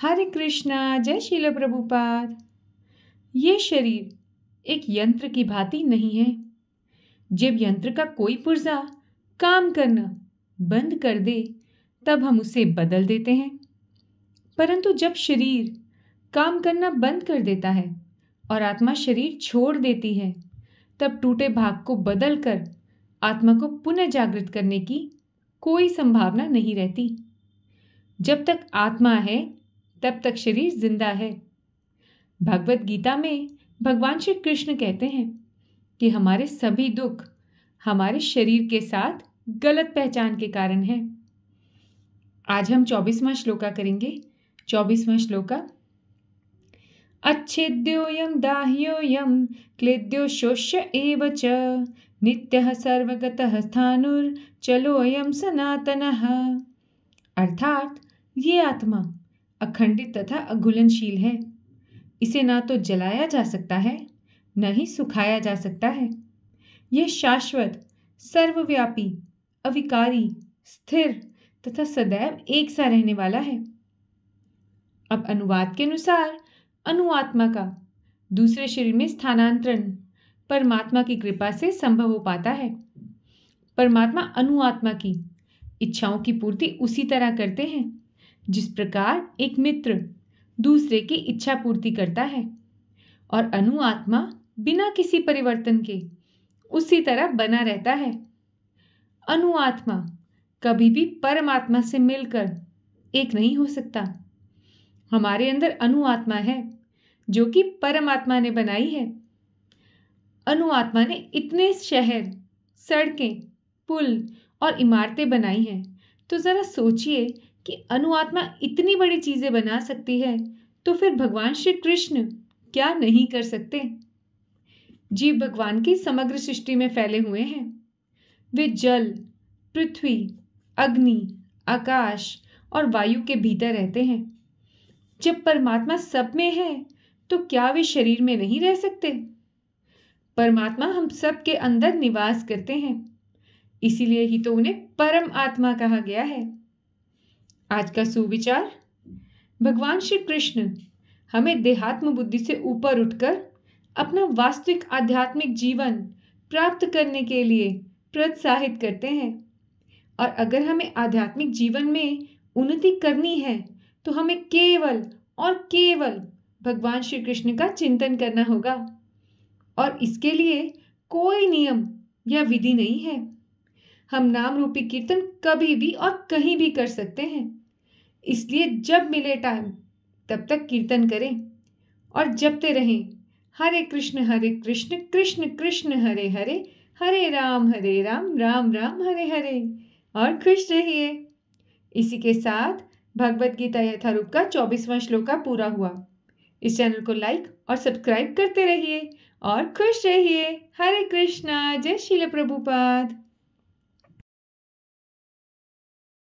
हरे कृष्णा जय शील प्रभुपाद ये शरीर एक यंत्र की भांति नहीं है जब यंत्र का कोई पुर्जा काम करना बंद कर दे तब हम उसे बदल देते हैं परंतु जब शरीर काम करना बंद कर देता है और आत्मा शरीर छोड़ देती है तब टूटे भाग को बदल कर आत्मा को पुनः जागृत करने की कोई संभावना नहीं रहती जब तक आत्मा है तब तक शरीर जिंदा है भगवत गीता में भगवान श्री कृष्ण कहते हैं कि हमारे सभी दुख हमारे शरीर के साथ गलत पहचान के कारण हैं आज हम चौबीसवां श्लोका करेंगे चौबीसवां श्लोका अच्छेद्योयम दाह्योयम क्लेद्यो शोष्य एव च सर्वगत स्थानुर स्थानुर्चलोयम सनातन अर्थात ये आत्मा अखंडित तथा अघुलनशील है इसे ना तो जलाया जा सकता है न ही सुखाया जा सकता है यह शाश्वत सर्वव्यापी अविकारी स्थिर तथा सदैव एक सा रहने वाला है अब अनुवाद के अनुसार अनुआत्मा का दूसरे शरीर में स्थानांतरण परमात्मा की कृपा से संभव हो पाता है परमात्मा अनुआत्मा की इच्छाओं की पूर्ति उसी तरह करते हैं जिस प्रकार एक मित्र दूसरे की इच्छा पूर्ति करता है और अनुआत्मा बिना किसी परिवर्तन के उसी तरह बना रहता है अनुआत्मा कभी भी परमात्मा से मिलकर एक नहीं हो सकता हमारे अंदर अनुआत्मा है जो कि परमात्मा ने बनाई है अनुआत्मा ने इतने शहर सड़कें पुल और इमारतें बनाई हैं तो ज़रा सोचिए कि अनुआत्मा इतनी बड़ी चीज़ें बना सकती है तो फिर भगवान श्री कृष्ण क्या नहीं कर सकते जीव भगवान की समग्र सृष्टि में फैले हुए हैं वे जल पृथ्वी अग्नि आकाश और वायु के भीतर रहते हैं जब परमात्मा सब में है तो क्या वे शरीर में नहीं रह सकते परमात्मा हम सब के अंदर निवास करते हैं इसीलिए ही तो उन्हें परम आत्मा कहा गया है आज का सुविचार भगवान श्री कृष्ण हमें देहात्म बुद्धि से ऊपर उठकर अपना वास्तविक आध्यात्मिक जीवन प्राप्त करने के लिए प्रोत्साहित करते हैं और अगर हमें आध्यात्मिक जीवन में उन्नति करनी है तो हमें केवल और केवल भगवान श्री कृष्ण का चिंतन करना होगा और इसके लिए कोई नियम या विधि नहीं है हम नाम रूपी कीर्तन कभी भी और कहीं भी कर सकते हैं इसलिए जब मिले टाइम तब तक कीर्तन करें और जपते रहें हरे कृष्ण हरे कृष्ण कृष्ण कृष्ण हरे हरे हरे राम हरे राम राम राम हरे हरे और खुश रहिए इसी के साथ भगवत गीता यथारूप का चौबीसवां श्लोक का पूरा हुआ इस चैनल को लाइक और सब्सक्राइब करते रहिए और खुश रहिए हरे कृष्णा जय शिल प्रभुपाद